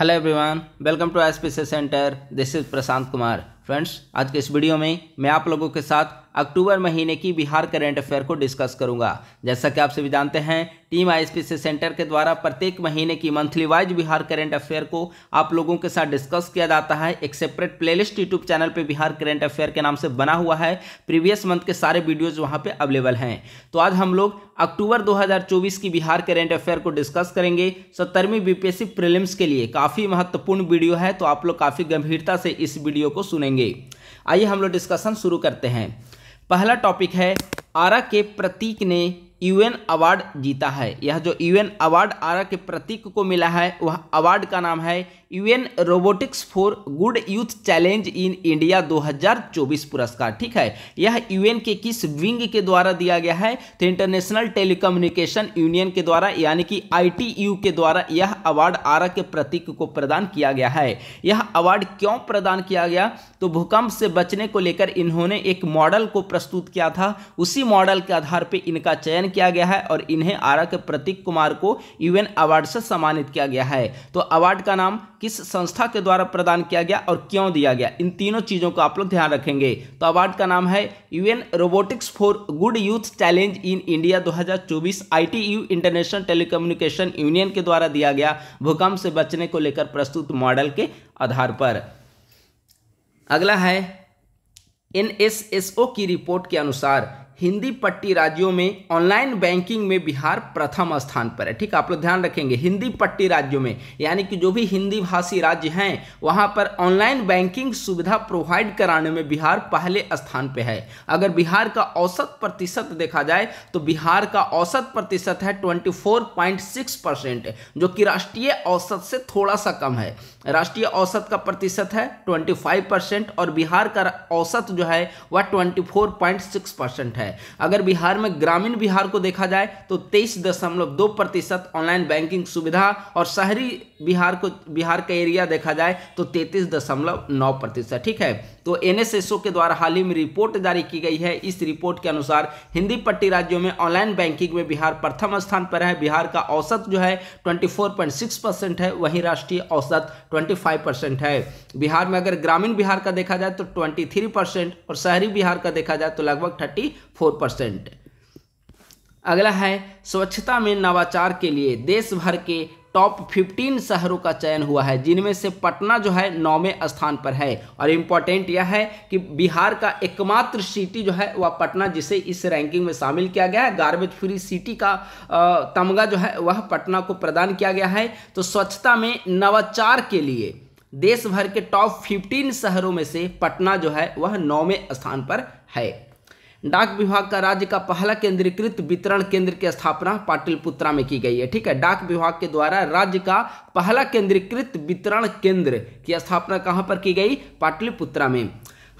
hello everyone welcome to S P centre this is Prashant Kumar friends आज के इस video में मैं आप लोगों के साथ अक्टूबर महीने की बिहार करेंट अफेयर को डिस्कस करूंगा जैसा कि आप सभी जानते हैं टीम आईएसपी से सेंटर के द्वारा प्रत्येक महीने की monthly wise Bihar current affair को आप लोगों के साथ डिस्कस किया जाता है एक सेपरेट प्लेलिस्ट यूट्यूब चैनल पर बिहार करेंट अफेयर के नाम से बना हुआ है प्रीवियस मंथ के सारे वीडियोज वहाँ पर अवेलेबल हैं तो आज हम लोग अक्टूबर 2024 की बिहार करेंट अफेयर को डिस्कस करेंगे सत्तरवीं बीपीएससी प्रीलिम्स के लिए काफ़ी महत्वपूर्ण वीडियो है तो आप लोग काफ़ी गंभीरता से इस वीडियो को सुनेंगे आइए हम लोग डिस्कशन शुरू करते हैं पहला टॉपिक है आरा के प्रतीक ने यूएन अवार्ड जीता है यह जो यूएन अवार्ड आरा के प्रतीक को मिला है वह अवार्ड का नाम है UN robotics for good youth challenge in India 2024 पुरस्कार ठीक है यह यूएन के किस विंग के द्वारा दिया गया है तो इंटरनेशनल टेलीकम्युनिकेशन यूनियन के द्वारा यानी कि आईटीयू के द्वारा यह अवार्ड आरा के प्रतीक को प्रदान किया गया है यह अवार्ड क्यों प्रदान किया गया तो भूकंप से बचने को लेकर इन्होंने एक मॉडल को प्रस्तुत किया था उसी मॉडल के आधार पर इनका चयन किया गया है और इन्हें आरा के प्रतीक कुमार को यूएन अवार्ड से सम्मानित किया गया है तो अवार्ड का नाम किस संस्था के द्वारा प्रदान किया गया और क्यों दिया गया इन तीनों चीज़ों को आप लोग ध्यान रखेंगे तो अवार्ड का नाम है UN robotics for good youth challenge in India 2024 ITU international telecommunication union के द्वारा दिया गया भूकंप से बचने को लेकर प्रस्तुत मॉडल के आधार पर अगला है एन की रिपोर्ट के अनुसार हिंदी पट्टी राज्यों में ऑनलाइन बैंकिंग में बिहार प्रथम स्थान पर है ठीक है आप लोग ध्यान रखेंगे हिंदी पट्टी राज्यों में यानी कि जो भी हिंदी भाषी राज्य हैं वहां पर ऑनलाइन बैंकिंग सुविधा प्रोवाइड कराने में बिहार पहले स्थान पर है अगर बिहार का औसत प्रतिशत देखा जाए तो बिहार का औसत प्रतिशत है ट्वेंटी परसेंट जो कि राष्ट्रीय औसत से थोड़ा सा कम है राष्ट्रीय औसत का प्रतिशत है ट्वेंटी परसेंट और बिहार का औसत जो है वह ट्वेंटी परसेंट है है अगर बिहार में ग्रामीण बिहार को देखा जाए तो तेईस दशमलव दो प्रतिशत ऑनलाइन बैंकिंग सुविधा और शहरी बिहार को बिहार का एरिया देखा जाए तो तैंतीस दशमलव नौ प्रतिशत ठीक है तो एन के द्वारा हाल ही में रिपोर्ट जारी की गई है इस रिपोर्ट के अनुसार हिंदी पट्टी राज्यों में ऑनलाइन बैंकिंग में बिहार प्रथम स्थान पर है बिहार का औसत जो है 24.6 परसेंट है वहीं राष्ट्रीय औसत 25 परसेंट है बिहार में अगर ग्रामीण बिहार का देखा जाए तो ट्वेंटी और शहरी बिहार का देखा जाए तो लगभग थर्टी अगला है स्वच्छता में नवाचार के लिए देश भर के टॉप 15 शहरों का चयन हुआ है जिनमें से पटना जो है नौवें स्थान पर है और इम्पॉर्टेंट यह है कि बिहार का एकमात्र सिटी जो है वह पटना जिसे इस रैंकिंग में शामिल किया गया है गार्बेज फ्री सिटी का तमगा जो है वह पटना को प्रदान किया गया है तो स्वच्छता में नवाचार के लिए देश भर के टॉप फिफ्टीन शहरों में से पटना जो है वह नौवें स्थान पर है डाक विभाग का राज्य का पहला केंद्रीकृत वितरण केंद्र की स्थापना पाटिलपुत्रा में की गई है ठीक है डाक विभाग के द्वारा राज्य का पहला केंद्रीकृत वितरण केंद्र की स्थापना कहां पर की गई पाटलिपुत्रा में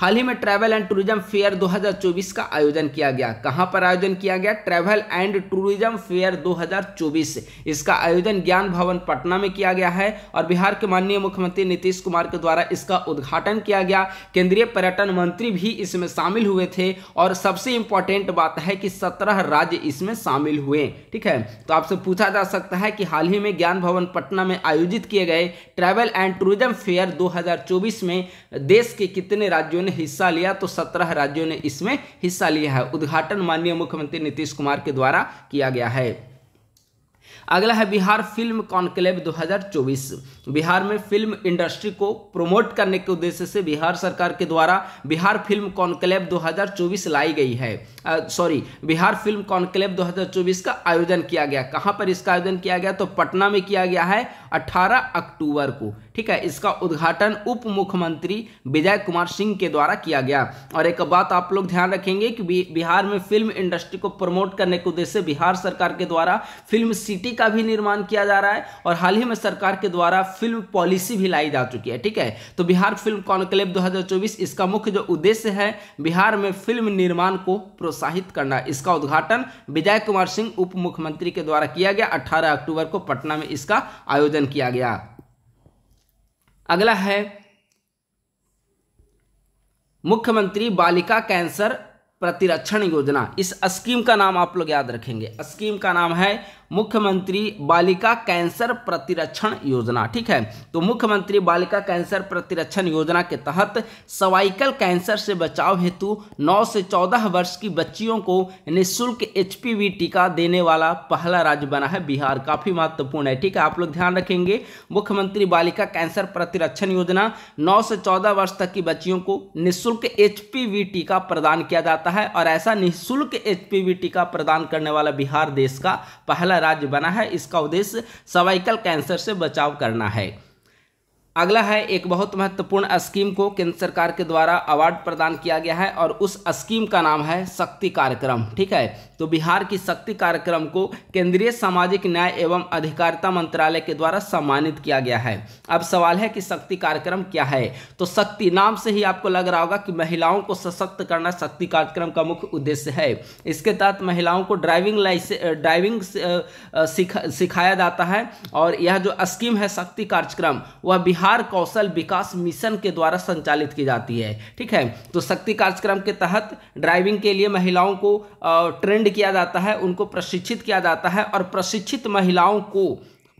हाल ही में ट्रैवल एंड टूरिज्म फेयर 2024 का आयोजन किया गया कहां पर आयोजन किया गया ट्रैवल एंड टूरिज्म फेयर 2024 इसका आयोजन ज्ञान भवन पटना में किया गया है और बिहार के माननीय मुख्यमंत्री नीतीश कुमार के द्वारा इसका उद्घाटन किया गया केंद्रीय पर्यटन मंत्री भी इसमें शामिल हुए थे और सबसे इंपॉर्टेंट बात है कि सत्रह राज्य इसमें शामिल हुए ठीक है तो आपसे पूछा जा सकता है कि हाल ही में ज्ञान भवन पटना में आयोजित किए गए ट्रैवल एंड टूरिज्म फेयर दो में देश के कितने राज्यों ने ने हिस्सा लिया तो सत्रह राज्यों ने इसमें हिस्सा लिया है उद्घाटन माननीय मुख्यमंत्री नीतीश कुमार के द्वारा किया गया है अगला है बिहार फिल्म कॉन्क्लेव 2024 बिहार में फिल्म इंडस्ट्री को प्रमोट करने के उद्देश्य से बिहार सरकार के द्वारा बिहार फिल्म कॉन्क्लेव 2024 लाई गई है सॉरी बिहार फिल्म कॉन्क्लेव 2024 का आयोजन किया गया कहां पर इसका आयोजन किया गया तो पटना में किया गया है 18 अक्टूबर को ठीक है इसका उद्घाटन उप मुख्यमंत्री विजय कुमार सिंह के द्वारा किया गया और एक बात आप लोग ध्यान रखेंगे कि बिहार में फिल्म इंडस्ट्री को प्रमोट करने के उद्देश्य बिहार सरकार के द्वारा फिल्म सिटी का भी निर्माण किया जा रहा है और हाल ही में सरकार के द्वारा फिल्म पॉलिसी भी लाई जा चुकी है ठीक है तो बिहार फिल्म कॉन्क्लेव दो इसका मुख्य जो उद्देश्य है बिहार में फिल्म निर्माण को प्रोत्साहित करना इसका उद्घाटन विजय कुमार सिंह उप मुख्यमंत्री के द्वारा किया गया अठारह अक्टूबर को पटना में इसका आयोजन निवेदन किया गया अगला है मुख्यमंत्री बालिका कैंसर प्रतिरक्षण योजना इस स्कीम का नाम आप लोग याद रखेंगे स्कीम का नाम है मुख्यमंत्री बालिका कैंसर प्रतिरक्षण योजना ठीक है तो मुख्यमंत्री बालिका कैंसर प्रतिरक्षण योजना के तहत सवाइकल कैंसर से बचाव हेतु 9 से 14 वर्ष की बच्चियों को निःशुल्क एच टीका देने वाला पहला राज्य बना है बिहार काफ़ी महत्वपूर्ण है ठीक है आप लोग ध्यान रखेंगे मुख्यमंत्री बालिका कैंसर प्रतिरक्षण योजना नौ से चौदह वर्ष तक की बच्चियों को निःशुल्क एच टीका प्रदान किया जाता है और ऐसा निःशुल्क एच टीका प्रदान करने वाला बिहार देश का पहला राज्य बना है इसका उद्देश्य सर्वाइकल कैंसर से बचाव करना है अगला है एक बहुत महत्वपूर्ण स्कीम को केंद्र सरकार के द्वारा अवार्ड प्रदान किया गया है और उस स्कीम का नाम है शक्ति कार्यक्रम ठीक है तो बिहार की शक्ति कार्यक्रम को केंद्रीय सामाजिक न्याय एवं अधिकारिता मंत्रालय के द्वारा सम्मानित किया गया है अब सवाल है कि शक्ति कार्यक्रम क्या है तो शक्ति नाम से ही आपको लग रहा होगा कि महिलाओं को सशक्त करना शक्ति कार्यक्रम का मुख्य उद्देश्य है इसके तहत महिलाओं को ड्राइविंग लाइसेंस ड्राइविंग सिखाया जाता है और यह जो स्कीम है शक्ति कार्यक्रम वह बिहार बिहार कौशल विकास मिशन के द्वारा संचालित की जाती है ठीक है तो शक्ति कार्यक्रम के तहत ड्राइविंग के लिए महिलाओं को ट्रेंड किया जाता है उनको प्रशिक्षित किया जाता है और प्रशिक्षित महिलाओं को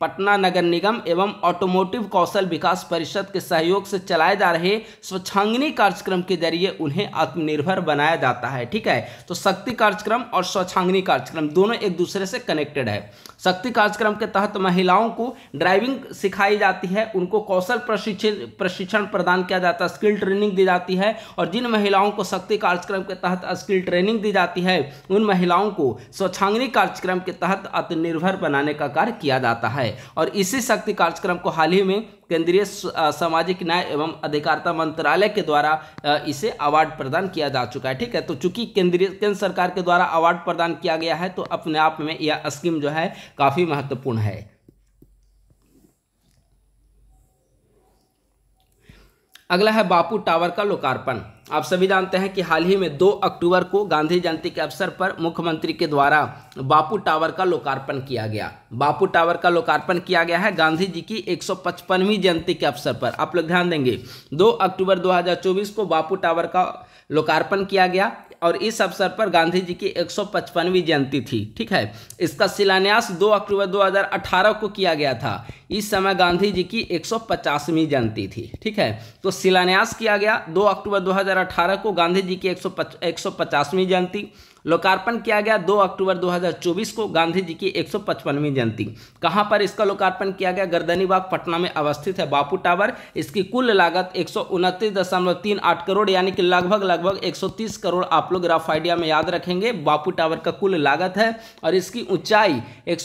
पटना नगर निगम एवं ऑटोमोटिव कौशल विकास परिषद के सहयोग से चलाए जा रहे स्वच्छांगनी कार्यक्रम के जरिए उन्हें आत्मनिर्भर बनाया जाता है ठीक है तो शक्ति कार्यक्रम और स्वच्छांगनी कार्यक्रम दोनों एक दूसरे से कनेक्टेड है शक्ति कार्यक्रम के तहत महिलाओं को ड्राइविंग सिखाई जाती है उनको कौशल प्रशिक्षण प्रशिक्षण प्रदान किया जाता है स्किल ट्रेनिंग दी जाती है और जिन महिलाओं को शक्ति कार्यक्रम के तहत स्किल ट्रेनिंग दी जाती है उन महिलाओं को स्वच्छांगनी कार्यक्रम के तहत आत्मनिर्भर बनाने का कार्य किया जाता है है और इसी शक्ति कार्यक्रम को हाल ही में केंद्रीय सामाजिक न्याय एवं अधिकारिता मंत्रालय के द्वारा इसे अवार्ड प्रदान किया जा चुका है ठीक है तो चूंकि केंद्रीय केंद्र सरकार के द्वारा अवार्ड प्रदान किया गया है तो अपने आप में यह स्कीम जो है काफ़ी महत्वपूर्ण है अगला है बापू टावर का लोकार्पण आप सभी जानते हैं कि हाल ही में 2 अक्टूबर को गांधी जयंती के अवसर पर मुख्यमंत्री के द्वारा बापू टावर का लोकार्पण किया गया बापू टावर का लोकार्पण किया गया है गांधी जी की 155वीं जयंती के अवसर पर आप लोग ध्यान देंगे 2 अक्टूबर 2024 को बापू टावर का लोकार्पण किया गया और इस अवसर पर गांधी जी की 155वीं जयंती थी ठीक है इसका शिलान्यास 2 अक्टूबर 2018 को किया गया था इस समय गांधी जी की 150वीं जयंती थी ठीक है तो शिलान्यास किया गया 2 अक्टूबर 2018 को गांधी जी की एक सौ जयंती लोकार्पण किया गया 2 अक्टूबर 2024 को गांधी जी की 155वीं जयंती कहां पर इसका लोकार्पण किया गया गर्दनी बाग पटना में अवस्थित है बापू टावर इसकी कुल लागत एक करोड़ यानी कि लगभग लगभग 130 करोड़ आप लोग रफ आइडिया में याद रखेंगे बापू टावर का कुल लागत है और इसकी ऊंचाई एक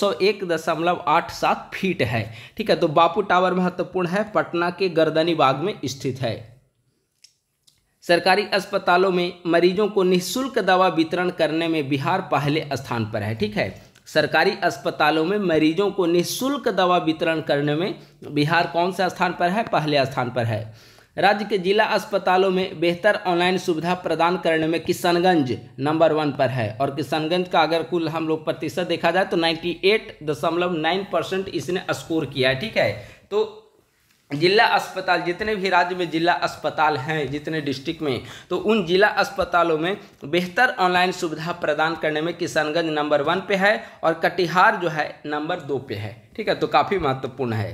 फीट है ठीक है तो बापू टावर महत्वपूर्ण है पटना के गर्दनी बाग में स्थित है सरकारी अस्पतालों में मरीजों को निःशुल्क दवा वितरण करने में बिहार पहले स्थान पर है ठीक है सरकारी अस्पतालों में मरीजों को निःशुल्क दवा वितरण करने में बिहार कौन से स्थान पर है पहले स्थान पर है राज्य के जिला अस्पतालों में बेहतर ऑनलाइन सुविधा प्रदान करने में किशनगंज नंबर वन पर है और किशनगंज का अगर कुल हम लोग प्रतिशत देखा जाए तो 98.9 परसेंट इसने स्कोर किया है ठीक है तो जिला अस्पताल जितने भी राज्य में जिला अस्पताल हैं जितने डिस्ट्रिक्ट में तो उन जिला अस्पतालों में बेहतर ऑनलाइन सुविधा प्रदान करने में किशनगंज नंबर वन पे है और कटिहार जो है नंबर दो पे है ठीक है तो काफ़ी महत्वपूर्ण है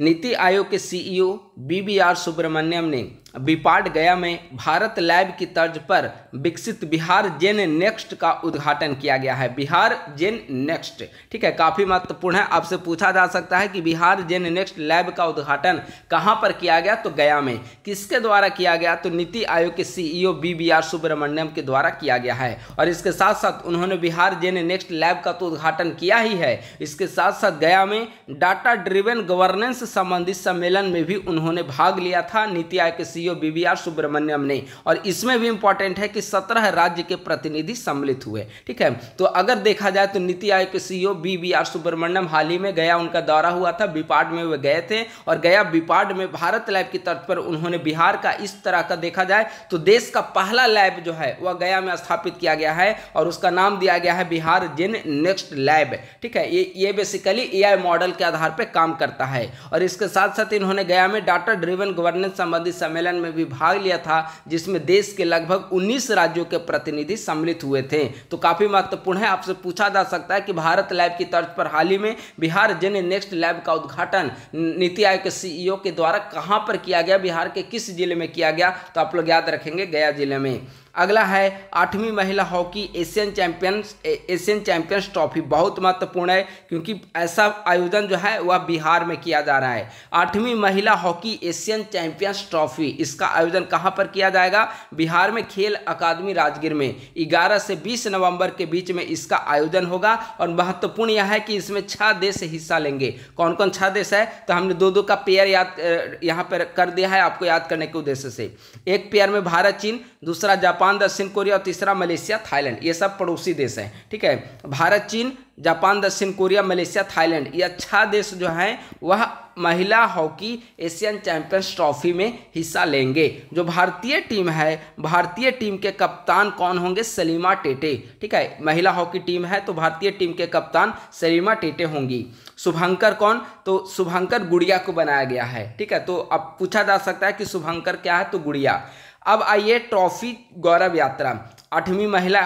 नीति आयोग के सीईओ बीबीआर e सुब्रमण्यम ने बिपाड गया में भारत लैब की तर्ज पर विकसित बिहार जेन नेक्स्ट का उद्घाटन किया गया है बिहार जेन नेक्स्ट ठीक है काफ़ी महत्वपूर्ण है आपसे पूछा जा सकता है कि बिहार जेन नेक्स्ट लैब का उद्घाटन कहां पर किया गया तो गया में किसके द्वारा किया गया तो नीति आयोग के सीईओ आर सुब्रमण्यम के द्वारा किया गया है और इसके साथ साथ उन्होंने बिहार जेन नेक्स्ट लैब का तो उद्घाटन किया ही है इसके साथ साथ गया में डाटा ड्रिवेन गवर्नेंस संबंधित सम्मेलन में भी उन्होंने भाग लिया था नीति आयोग के सी सीईओ बीवीआर सुब्रमण्यम ने और इसमें भी इंपॉर्टेंट है कि सत्रह राज्य के प्रतिनिधि सम्मिलित हुए ठीक है तो अगर देखा जाए तो नीति आयोग के सीईओ बीवीआर सुब्रमण्यम हाल ही में गया उनका दौरा हुआ था बिपाड में वे गए थे और गया बिपाड में भारत लैब की तर्ज पर उन्होंने बिहार का इस तरह का देखा जाए तो देश का पहला लैब जो है वह गया में स्थापित किया गया है और उसका नाम दिया गया है बिहार जिन नेक्स्ट लैब ठीक है ये बेसिकली ए मॉडल के आधार पर काम करता है और इसके साथ साथ इन्होंने गया में डाटा ड्रिवन गवर्नेंस संबंधी सम्मेलन सम्मेलन में भी भाग लिया था जिसमें देश के लगभग 19 राज्यों के प्रतिनिधि सम्मिलित हुए थे तो काफ़ी महत्वपूर्ण है आपसे पूछा जा सकता है कि भारत लैब की तर्ज पर हाल ही में बिहार जन नेक्स्ट लैब का उद्घाटन नीति आयोग के सीईओ के द्वारा कहाँ पर किया गया बिहार के किस जिले में किया गया तो आप लोग याद रखेंगे गया जिले में अगला है आठवीं महिला hockey Asian champions Asian champions trophy बहुत महत्वपूर्ण है क्योंकि ऐसा आयोजन जो है वह बिहार में किया जा रहा है आठवीं महिला हॉकी एशियन चैंपियंस ट्रॉफी इसका आयोजन कहाँ पर किया जाएगा बिहार में खेल अकादमी राजगीर में ग्यारह से बीस नवंबर के बीच में इसका आयोजन होगा और महत्वपूर्ण यह है कि इसमें छह देश हिस्सा लेंगे कौन कौन छह देश है तो हमने दो दो का पेयर याद यहाँ पर कर दिया है आपको याद करने के उद्देश्य से एक पेयर में भारत चीन दूसरा जापान जापान दक्षिण कोरिया और तीसरा मलेशिया थाईलैंड ये सब पड़ोसी देश हैं ठीक है भारत चीन जापान दक्षिण कोरिया मलेशिया थाईलैंड ये अच्छा देश जो है वह महिला हॉकी एशियन चैंपियंस ट्रॉफी में हिस्सा लेंगे जो भारतीय टीम है भारतीय टीम के कप्तान कौन होंगे सलीमा टेटे ठीक है महिला हॉकी टीम है तो भारतीय टीम के कप्तान सलीमा टेटे होंगी शुभंकर कौन तो शुभंकर गुड़िया को बनाया गया है ठीक है तो अब पूछा जा सकता है कि शुभंकर क्या है तो गुड़िया अब आइए ट्रॉफी गौरव यात्रा आठवीं महिला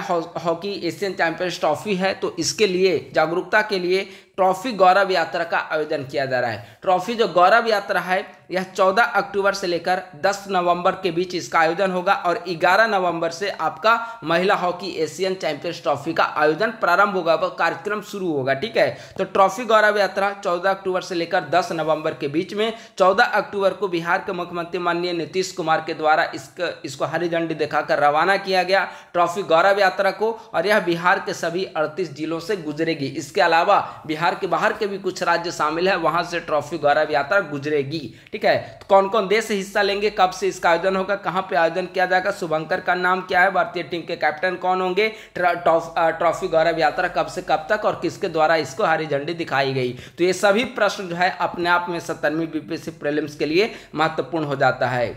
हॉकी एशियन चैंपियंस ट्रॉफी है तो इसके लिए जागरूकता के लिए ट्रॉफी गौरव यात्रा का आयोजन किया जा रहा है ट्रॉफी जो गौरव यात्रा है यह 14 अक्टूबर से लेकर 10 नवंबर के बीच इसका आयोजन होगा और 11 नवंबर से आपका महिला हॉकी एशियन चैंपियंस ट्रॉफी का आयोजन प्रारंभ होगा कार्यक्रम शुरू होगा ठीक है तो ट्रॉफी गौरव यात्रा 14 अक्टूबर से लेकर 10 नवंबर के बीच में 14 अक्टूबर को बिहार के मुख्यमंत्री माननीय नीतीश कुमार के द्वारा इसको हरी झंडी दिखाकर रवाना किया गया ट्रॉफी गौरव यात्रा को और यह बिहार के सभी अड़तीस जिलों से गुजरेगी इसके अलावा बिहार बिहार के बाहर के भी कुछ राज्य शामिल है वहां से ट्रॉफी गौरव यात्रा गुजरेगी ठीक है तो कौन कौन देश हिस्सा लेंगे कब से इसका आयोजन होगा कहां पे आयोजन किया जाएगा शुभंकर का नाम क्या है भारतीय टीम के कैप्टन कौन होंगे ट्रॉफी गौरव यात्रा कब से कब तक और किसके द्वारा इसको हरी झंडी दिखाई गई तो ये सभी प्रश्न जो है अपने आप में सत्तरवीं बीपीएससी प्रेलिम्स के लिए महत्वपूर्ण हो जाता है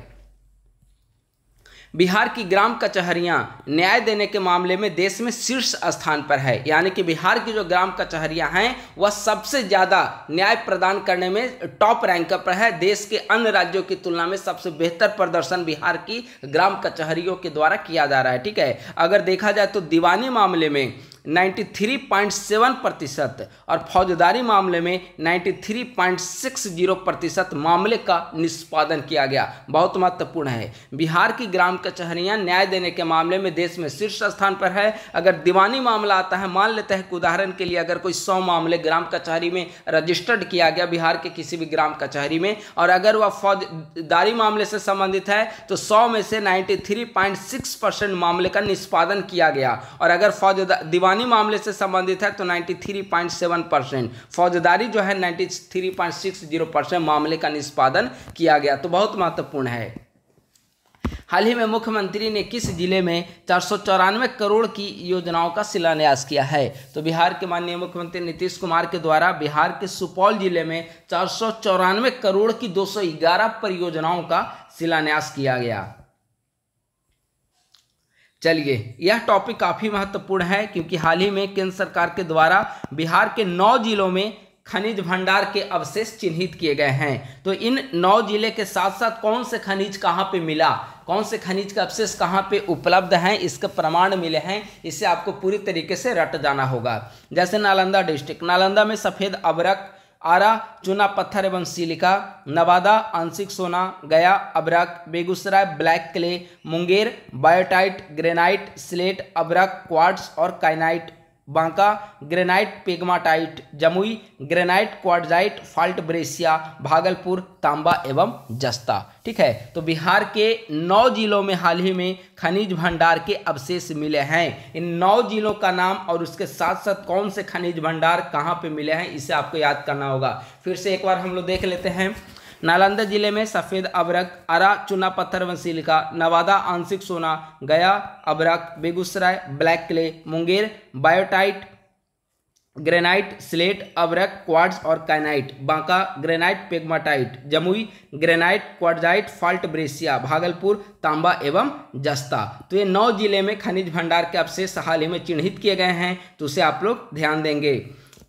बिहार की ग्राम कचहरियाँ न्याय देने के मामले में देश में शीर्ष स्थान पर है यानी कि बिहार की जो ग्राम कचहरियाँ हैं वह सबसे ज़्यादा न्याय प्रदान करने में टॉप रैंक पर है देश के अन्य राज्यों की तुलना में सबसे बेहतर प्रदर्शन बिहार की ग्राम कचहरियों के द्वारा किया जा रहा है ठीक है अगर देखा जाए तो दीवानी मामले में 93.7 प्रतिशत और फौजदारी मामले में 93.60 प्रतिशत मामले का निष्पादन किया गया बहुत महत्वपूर्ण है बिहार की ग्राम कचहरियां न्याय देने के मामले में देश में शीर्ष स्थान पर है अगर दीवानी मामला आता है मान लेते हैं कि उदाहरण के लिए अगर कोई सौ मामले ग्राम कचहरी में रजिस्टर्ड किया गया बिहार के किसी भी ग्राम कचहरी में और अगर वह फौजदारी मामले से संबंधित है तो सौ में से नाइन्टी परसेंट मामले का निष्पादन किया गया और अगर फौजदार अफगानी मामले से संबंधित है तो 93.7 परसेंट फौजदारी जो है 93.60 परसेंट मामले का निष्पादन किया गया तो बहुत महत्वपूर्ण है हाल ही में मुख्यमंत्री ने किस जिले में चार करोड़ की योजनाओं का शिलान्यास किया है तो बिहार के माननीय मुख्यमंत्री नीतीश कुमार के द्वारा बिहार के सुपौल जिले में चार करोड़ की 211 परियोजनाओं का शिलान्यास किया गया चलिए यह टॉपिक काफ़ी महत्वपूर्ण है क्योंकि हाल ही में केंद्र सरकार के द्वारा बिहार के नौ जिलों में खनिज भंडार के अवशेष चिन्हित किए गए हैं तो इन नौ जिले के साथ साथ कौन से खनिज कहाँ पे मिला कौन से खनिज का अवशेष कहाँ पे उपलब्ध हैं इसके प्रमाण मिले हैं इसे आपको पूरी तरीके से रट जाना होगा जैसे नालंदा डिस्ट्रिक्ट नालंदा में सफ़ेद अबरक आरा चूना पत्थर एवं सिलिका नवादा आंशिक सोना गया अबरक Begusarai black clay Munger biotite granite slate अबरक क्वार्ट्स और kyanite Banka granite pegmatite Jamui granite quartzite fault breccia Bhagalpur तांबा एवं जस्ता ठीक है तो बिहार के नौ जिलों में हाल ही में खनिज भंडार के अवशेष मिले हैं इन नौ जिलों का नाम और उसके साथ साथ कौन से खनिज भंडार कहाँ पे मिले हैं इसे आपको याद करना होगा फिर से एक बार हम लोग देख लेते हैं नालंदा जिले में सफ़ेद अबरक अरा चूना पत्थर व नवादा आंशिक सोना गया अबरक Begusarai black clay Munger biotite granite slate अबरक क्वार्ट्स और kyanite Banka granite pegmatite Jamui granite quartzite fault breccia Bhagalpur तांबा एवं जस्ता तो ये नौ जिले में खनिज भंडार के अवशेष हाल ही में चिन्हित किए गए हैं तो उसे आप लोग ध्यान देंगे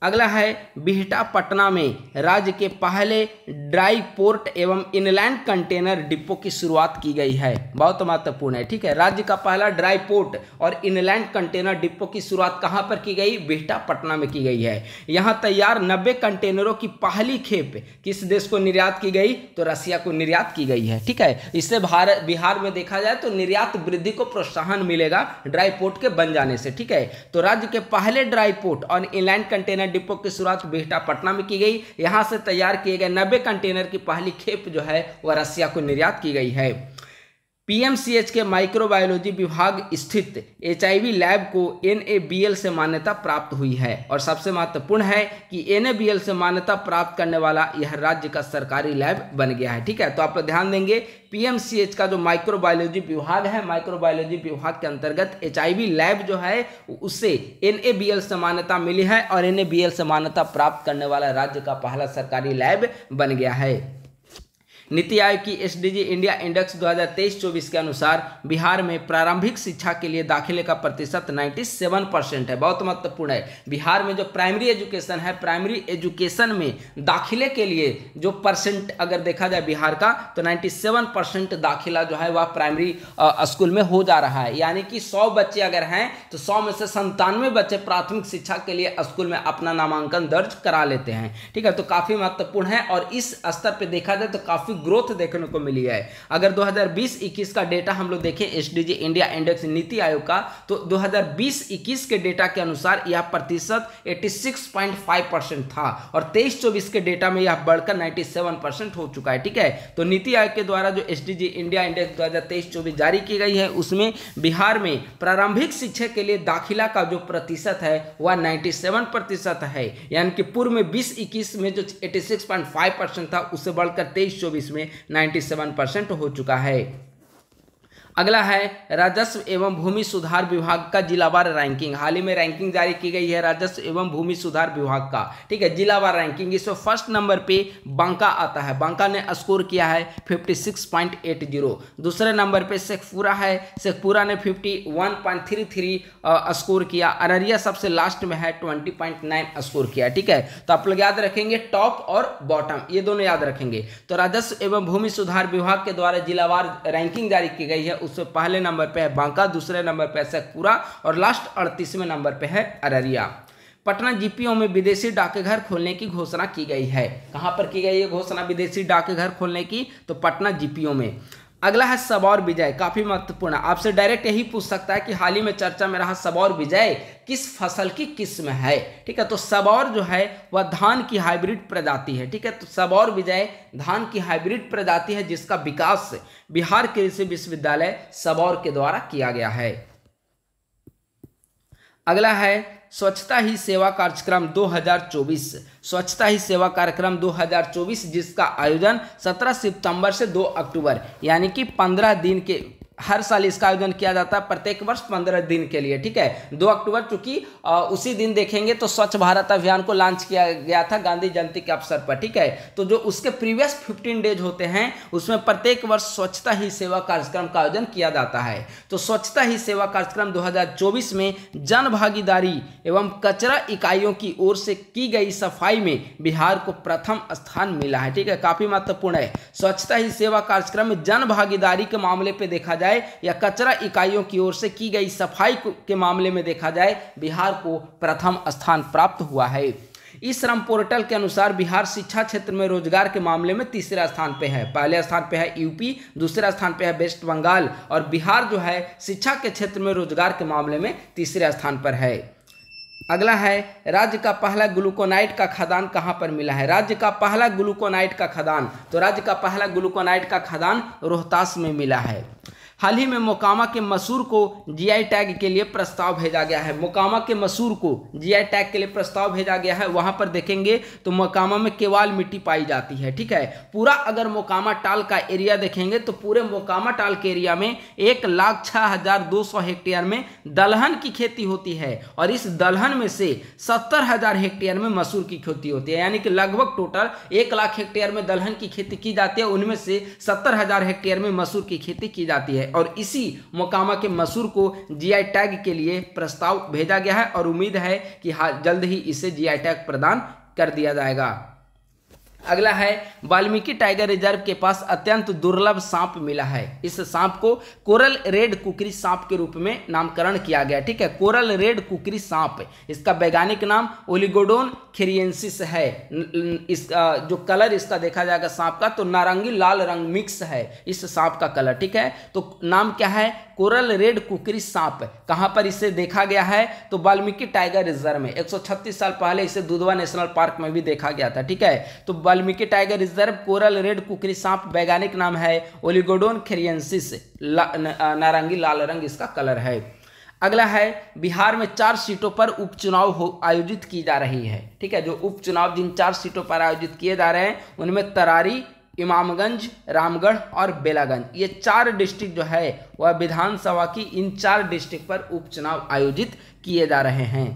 अगला है बिहटा पटना में राज्य के पहले ड्राई पोर्ट एवं इनलैंड कंटेनर डिपो की शुरुआत की गई है बहुत महत्वपूर्ण है ठीक है राज्य का पहला ड्राई पोर्ट और इनलैंड कंटेनर डिपो की शुरुआत कहाँ पर की गई बिहटा पटना में की गई है यहाँ तैयार नब्बे कंटेनरों की पहली खेप किस देश को निर्यात की गई तो रसिया को निर्यात की गई है ठीक है इससे भारत बिहार में देखा जाए तो निर्यात वृद्धि को प्रोत्साहन मिलेगा ड्राई पोर्ट के बन जाने से ठीक है तो राज्य के पहले ड्राई पोर्ट और इनलैंड कंटेनर डिपो की शुरुआत बिहटा पटना में की गई यहां से तैयार किए गए नब्बे कंटेनर की पहली खेप जो है वह रसिया को निर्यात की गई है पीएमसीएच के माइक्रोबायोलॉजी विभाग स्थित एचआईवी लैब को एनएबीएल से मान्यता प्राप्त हुई है और सबसे महत्वपूर्ण है कि एनएबीएल से मान्यता प्राप्त करने वाला यह राज्य का सरकारी लैब बन गया है ठीक है तो आप लोग ध्यान देंगे पीएमसीएच का जो माइक्रोबायोलॉजी विभाग है माइक्रोबायोलॉजी विभाग के अंतर्गत एचआईवी लैब जो है उससे एन से मान्यता मिली है और एन से मान्यता प्राप्त करने वाला राज्य का पहला सरकारी लैब बन गया है नीति आयोग की एसडीजी इंडिया इंडेक्स 2023-24 के अनुसार बिहार में प्रारंभिक शिक्षा के लिए दाखिले का प्रतिशत 97 परसेंट है बहुत महत्वपूर्ण है बिहार में जो प्राइमरी एजुकेशन है प्राइमरी एजुकेशन में दाखिले के लिए जो परसेंट अगर देखा जाए बिहार का तो 97 परसेंट दाखिला जो है वह प्राइमरी स्कूल में हो जा रहा है यानी कि सौ बच्चे अगर हैं तो सौ में से संतानवे बच्चे प्राथमिक शिक्षा के लिए स्कूल में अपना नामांकन दर्ज करा लेते हैं ठीक है तो काफ़ी महत्वपूर्ण है और इस स्तर पर देखा जाए तो काफ़ी ग्रोथ देखने को मिली है अगर 2020-21 का डेटा हम लोग देखें एसडीजी इंडिया इंडेक्स नीति आयोग का तो 2020-21 के डेटा के अनुसार यह प्रतिशत 86.5 परसेंट था और 23-24 के डेटा में यह बढ़कर 97 परसेंट हो चुका है ठीक है तो नीति आयोग के द्वारा जो एस इंडिया इंडेक्स दो हज़ार जारी की गई है उसमें बिहार में प्रारंभिक शिक्षा के लिए दाखिला का जो प्रतिशत है वह नाइन्टी है यानी कि पूर्व में बीस 21 में जो 86.5 परसेंट था उससे बढ़कर 23 चौबीस में 97 परसेंट हो चुका है अगला है राजस्व एवं भूमि सुधार विभाग का जिलावार रैंकिंग हाल ही में रैंकिंग जारी की गई है राजस्व एवं भूमि सुधार विभाग का ठीक है जिलावार रैंकिंग इसमें फर्स्ट नंबर पे बांका आता है बांका ने स्कोर किया है 56.80 दूसरे नंबर पे शेखपुरा है शेखपुरा ने 51.33 स्कोर किया अररिया सबसे लास्ट में है ट्वेंटी स्कोर किया ठीक है तो आप लोग याद रखेंगे टॉप और बॉटम ये दोनों याद रखेंगे तो राजस्व एवं भूमि सुधार विभाग के द्वारा जिलावार रैंकिंग जारी की गई है उससे पहले नंबर पे है बांका दूसरे नंबर पे है शेखपुरा और लास्ट अड़तीसवें नंबर पे है अररिया पटना जीपीओ में विदेशी डाकघर खोलने की घोषणा की गई है कहाँ पर की गई है घोषणा विदेशी डाकघर खोलने की तो पटना जीपीओ में अगला है सबौर विजय काफ़ी महत्वपूर्ण आपसे डायरेक्ट यही पूछ सकता है कि हाल ही में चर्चा में रहा सबौर विजय किस फसल की किस्म है ठीक है तो सबौर जो है वह धान की हाइब्रिड प्रजाति है ठीक है तो सबौर विजय धान की हाइब्रिड प्रजाति है जिसका विकास बिहार कृषि विश्वविद्यालय सबौर के द्वारा किया गया है अगला है स्वच्छता ही सेवा कार्यक्रम 2024 स्वच्छता ही सेवा कार्यक्रम 2024 जिसका आयोजन 17 सितंबर से 2 अक्टूबर यानी कि 15 दिन के हर साल इसका आयोजन किया जाता है प्रत्येक वर्ष पंद्रह दिन के लिए ठीक है दो अक्टूबर चूंकि उसी दिन देखेंगे तो स्वच्छ भारत अभियान को लॉन्च किया गया था गांधी जयंती के अवसर पर ठीक है तो जो उसके प्रीवियस फिफ्टीन डेज होते हैं उसमें प्रत्येक वर्ष स्वच्छता ही सेवा कार्यक्रम का आयोजन किया जाता है तो स्वच्छता ही सेवा कार्यक्रम दो में जन भागीदारी एवं कचरा इकाइयों की ओर से की गई सफाई में बिहार को प्रथम स्थान मिला है ठीक है काफी महत्वपूर्ण है स्वच्छता ही सेवा कार्यक्रम में जन भागीदारी के मामले पर देखा जाए या कचरा इकाइयों की ओर से की गई सफाई के मामले में देखा जाए बिहार को प्रथम स्थान प्राप्त हुआ है इस श्रम पोर्टल के अनुसार बिहार शिक्षा क्षेत्र में रोजगार के मामले में तीसरे स्थान पे है पहले स्थान पे है यूपी दूसरे स्थान पे है वेस्ट बंगाल और बिहार जो है शिक्षा के क्षेत्र में रोजगार के मामले में तीसरे स्थान पर है अगला है राज्य का पहला ग्लूकोनाइट का खदान कहाँ पर मिला है राज्य का पहला ग्लूकोनाइट का खदान तो राज्य का पहला ग्लूकोनाइट का खदान रोहतास में मिला है हाल ही में मोकामा के मसूर को जीआई टैग के लिए प्रस्ताव भेजा गया है मोकामा के मसूर को जीआई टैग के लिए प्रस्ताव भेजा गया है वहां पर देखेंगे तो मोकामा में केवाल मिट्टी पाई जाती है ठीक है पूरा अगर मोकामा टाल का एरिया देखेंगे तो पूरे मोकामा टाल के एरिया में एक लाख छः हजार दो सौ हेक्टेयर में दलहन की खेती होती है और इस दलहन में से सत्तर हजार हेक्टेयर में मसूर की खेती होती है यानी कि लगभग टोटल एक लाख हेक्टेयर में दलहन की खेती की जाती है उनमें से सत्तर हजार हेक्टेयर में मसूर की खेती की जाती है और इसी मोकामा के मसूर को जीआई टैग के लिए प्रस्ताव भेजा गया है और उम्मीद है कि जल्द ही इसे जीआई टैग प्रदान कर दिया जाएगा अगला है वाल्मीकि टाइगर रिजर्व के पास अत्यंत दुर्लभ सांप मिला है इस सांप को कोरल रेड कुकरी सांप के रूप में नामकरण किया गया ठीक है कोरल रेड कुकरी सांप इसका वैज्ञानिक नाम ओलिगोडोन खेरियंसिस है इसका जो कलर इसका देखा जाएगा सांप का तो नारंगी लाल रंग मिक्स है इस सांप का कलर ठीक है तो नाम क्या है कोरल रेड कुकरी सांप कहां पर इसे देखा गया है तो वाल्मीकि टाइगर रिजर्व में 136 साल पहले इसे दुधवा नेशनल पार्क में भी देखा गया था ठीक है तो Valmiki tiger reserve coral red kukri सांप वैज्ञानिक नाम है ओलिगोडोन खेरियंसिस नारंगी लाल रंग इसका कलर है अगला है बिहार में चार सीटों पर उपचुनाव आयोजित की जा रही है ठीक है जो उपचुनाव जिन चार सीटों पर आयोजित किए जा रहे हैं उनमें तरारी इमामगंज रामगढ़ और बेलागंज ये चार डिस्ट्रिक्ट जो है वह विधानसभा की इन चार डिस्ट्रिक्ट पर उपचुनाव आयोजित किए जा रहे हैं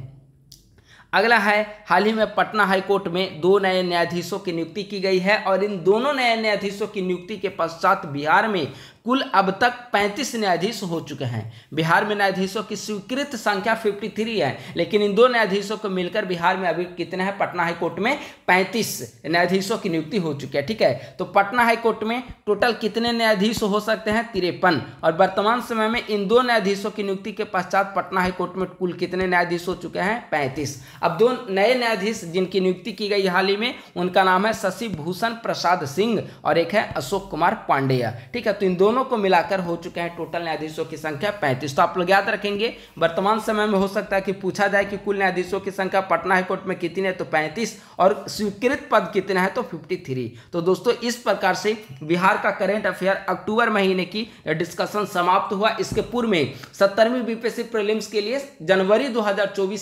अगला है हाल ही में पटना हाईकोर्ट में दो नए न्यायाधीशों की नियुक्ति की गई है और इन दोनों नए न्यायाधीशों की नियुक्ति के पश्चात बिहार में कुल अब तक 35 न्यायाधीश हो चुके हैं बिहार में न्यायाधीशों की स्वीकृत संख्या 53 है लेकिन इन दो न्यायाधीशों को मिलकर बिहार में अभी कितने हैं पटना हाईकोर्ट में 35 न्यायाधीशों की नियुक्ति हो चुकी है ठीक है तो पटना हाईकोर्ट में टोटल कितने न्यायाधीश हो सकते हैं तिरपन और वर्तमान समय में इन दो न्यायाधीशों की नियुक्ति के पश्चात पटना हाईकोर्ट में कुल कितने न्यायाधीश हो चुके हैं पैंतीस अब दो नए न्यायाधीश जिनकी नियुक्ति की गई हाल ही में उनका नाम है शशि भूषण प्रसाद सिंह और एक है अशोक कुमार पांडेय ठीक है तो इन दोनों दोनों को मिलाकर हो चुके हैं टोटल न्यायाधीशों की संख्या पैंतीस तो आप लोग याद रखेंगे वर्तमान समय में हो सकता है कि पूछा जाए कि कुल न्यायाधीशों की संख्या पटना हाईकोर्ट में कितनी है तो पैंतीस और स्वीकृत पद कितने हैं तो फिफ्टी तो दोस्तों इस प्रकार से बिहार का करेंट अफेयर अक्टूबर महीने की डिस्कशन समाप्त हुआ इसके पूर्व में सत्तरवीं बीपीएससी प्रिलिम्स के लिए जनवरी दो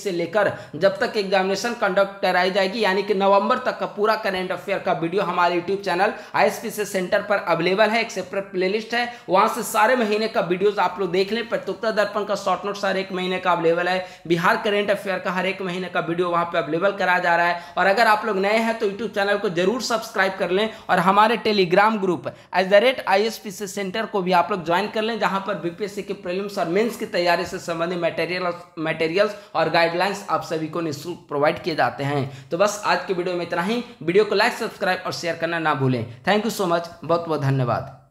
से लेकर जब तक एग्जामिनेशन कंडक्ट कराई जाएगी यानी कि नवंबर तक का पूरा करेंट अफेयर का वीडियो हमारे यूट्यूब चैनल आईएसपी से सेंटर पर अवेलेबल है एक सेपरेट प्लेलिस्ट है है वहां से सारे महीने का वीडियोज आप लोग देख लें प्रतियोगिता दर्पण का शॉर्ट नोट हर एक महीने का अवेलेबल है बिहार करेंट अफेयर का हर एक महीने का वीडियो वहां पर अवेलेबल कराया जा रहा है और अगर आप लोग नए हैं तो यूट्यूब चैनल को जरूर सब्सक्राइब कर लें और हमारे Telegram group at the centre को भी आप लोग ज्वाइन कर लें जहां पर बीपीएससी के प्रीलिम्स और मेन्स की तैयारी से संबंधित मटेरियल मटेरियल्स और गाइडलाइंस आप सभी को निःशुल्क प्रोवाइड किए जाते हैं तो बस आज के वीडियो में इतना ही वीडियो को लाइक सब्सक्राइब और शेयर करना ना भूलें थैंक यू सो मच बहुत बहुत धन्यवाद